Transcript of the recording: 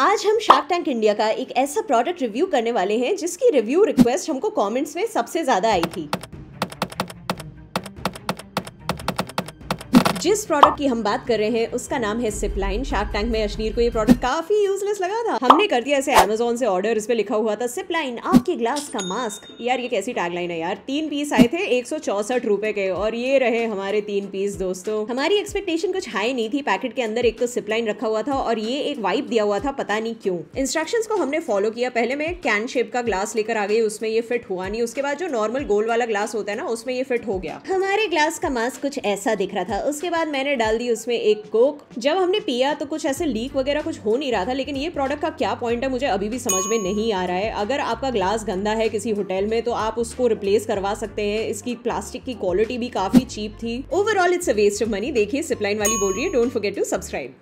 आज हम shark tank India का एक ऐसा प्रोडक्ट रिव्यू करने वाले हैं जिसकी रिव्यू रिक्वेस्ट हमको कमेंट्स में सबसे ज़्यादा आई थी जिस प्रोडक्ट की हम बात कर रहे हैं उसका नाम है सिपलाइन शार्क टैंक में अश्नीर को ये प्रोडक्ट काफी यूजलेस लगा था हमने कर दिया ऐसे अमेजोन से ऑर्डर इस पे लिखा हुआ था सिपलाइन आपके ग्लास का मास्क यार ये कैसी टैगलाइन है यार तीन पीस आए थे एक सौ के और ये रहे हमारे तीन पीस दोस्तों हमारी एक्सपेक्टेशन कुछ हाई नहीं थी पैकेट के अंदर एक तो सिपलाइन रखा हुआ था और ये एक वाइप दिया हुआ था पता नहीं क्यों इंस्ट्रक्शन को हमने फॉलो किया पहले मैं कैन शेप का ग्लास लेकर आ गई उसमें ये फिट हुआ नहीं उसके बाद जो नॉर्मल गोल वाला ग्लास होता है ना उसमें ये फिट हो गया हमारे ग्लास का मास्क कुछ ऐसा दिख रहा था उसके बाद मैंने डाल दी उसमें एक कोक जब हमने पिया तो कुछ ऐसे लीक वगैरह कुछ हो नहीं रहा था लेकिन ये प्रोडक्ट का क्या पॉइंट है मुझे अभी भी समझ में नहीं आ रहा है अगर आपका ग्लास गंदा है किसी होटल में तो आप उसको रिप्लेस करवा सकते हैं इसकी प्लास्टिक की क्वालिटी भी काफी चीप थी overall it's a waste of money देखिए सिपलाइन वाली बोल रही है डोंट फॉरगेट टू सब्सक्राइब